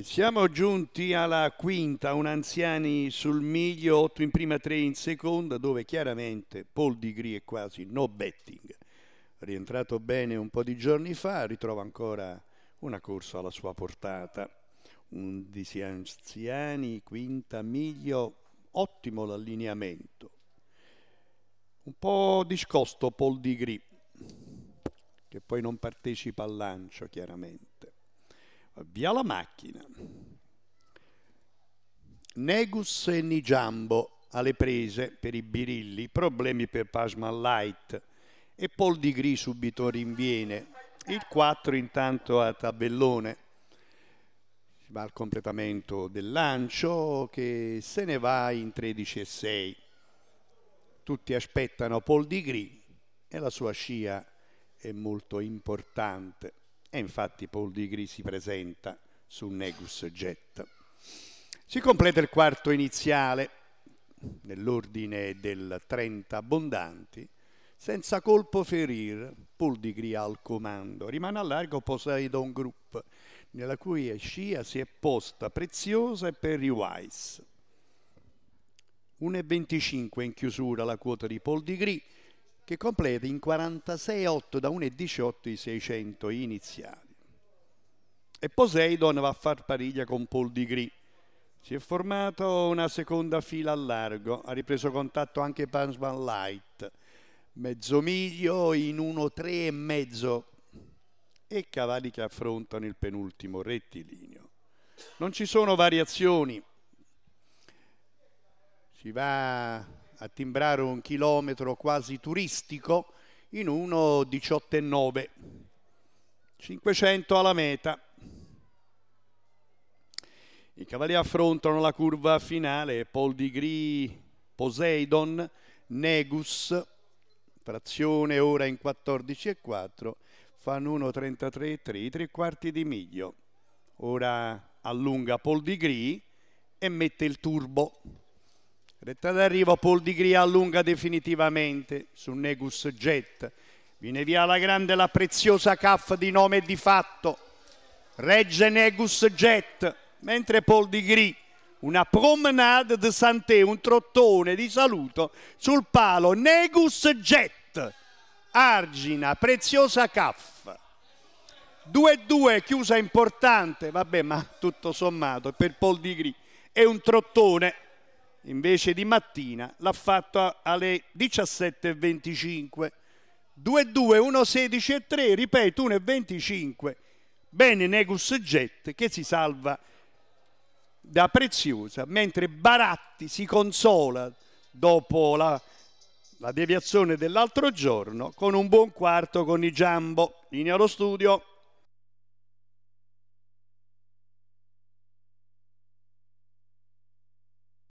Siamo giunti alla quinta, un anziani sul miglio, otto in prima, tre in seconda, dove chiaramente Paul Digri è quasi no betting. Rientrato bene un po' di giorni fa, ritrova ancora una corsa alla sua portata. 11 anziani, quinta miglio, ottimo l'allineamento. Un po' discosto Paul Digri, che poi non partecipa al lancio chiaramente. Via la macchina. Negus e Nigiambo alle prese per i birilli, problemi per Pashman Light e Paul Di Gris subito rinviene. Il 4 intanto a tabellone va al completamento del lancio che se ne va in 13 e 6. Tutti aspettano Paul Di Gris e la sua scia è molto importante. E infatti Paul Digri si presenta su Negus Jet. Si completa il quarto iniziale nell'ordine del 30 abbondanti, senza colpo ferir, Paul Digri al comando. Rimane a largo Poseidon Group, nella cui scia si è posta Preziosa per Perry Wise. 1,25 in chiusura la quota di Paul Digri, che completa in 46,8 da 1,18 i 600 iniziali. E Poseidon va a far pariglia con Paul di Gris. Si è formato una seconda fila a largo, ha ripreso contatto anche Pansman Light, mezzo miglio in 1,3 e mezzo e cavalli che affrontano il penultimo rettilineo. Non ci sono variazioni. Si va a timbrare un chilometro quasi turistico in 1.18.9. 500 alla meta. I cavalli affrontano la curva finale, Paul di Gris, Poseidon, Negus, frazione ora in 14,4, fanno 1,33,3, tre quarti di miglio. Ora allunga Paul di Gris e mette il turbo. Retta d'arrivo, Paul Di Gria allunga definitivamente su Negus Jet. Viene via la grande, la preziosa CAF di nome e di fatto. Regge Negus Jet, mentre Paul Di Gria una promenade de Santé, un trottone di saluto sul palo Negus Jet, argina, preziosa CAF. 2-2, chiusa importante, vabbè ma tutto sommato per Paul Di Gris è un trottone invece di mattina, l'ha fatto alle 17.25. 2-2, 1 e 3, ripeto, 1-25. Bene Negus Jet che si salva da Preziosa, mentre Baratti si consola dopo la, la deviazione dell'altro giorno con un buon quarto con i Giambo. Linea allo studio.